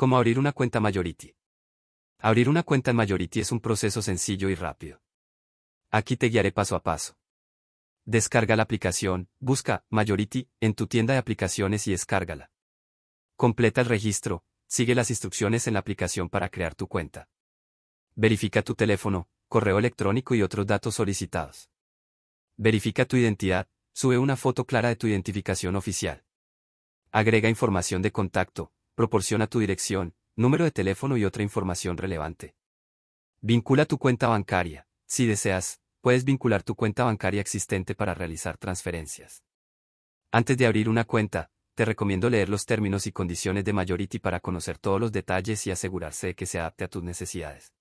Cómo abrir una cuenta Majority. Abrir una cuenta en Majority es un proceso sencillo y rápido. Aquí te guiaré paso a paso. Descarga la aplicación, busca Majority en tu tienda de aplicaciones y descárgala. Completa el registro, sigue las instrucciones en la aplicación para crear tu cuenta. Verifica tu teléfono, correo electrónico y otros datos solicitados. Verifica tu identidad, sube una foto clara de tu identificación oficial. Agrega información de contacto, proporciona tu dirección, número de teléfono y otra información relevante. Vincula tu cuenta bancaria. Si deseas, puedes vincular tu cuenta bancaria existente para realizar transferencias. Antes de abrir una cuenta, te recomiendo leer los términos y condiciones de Majority para conocer todos los detalles y asegurarse de que se adapte a tus necesidades.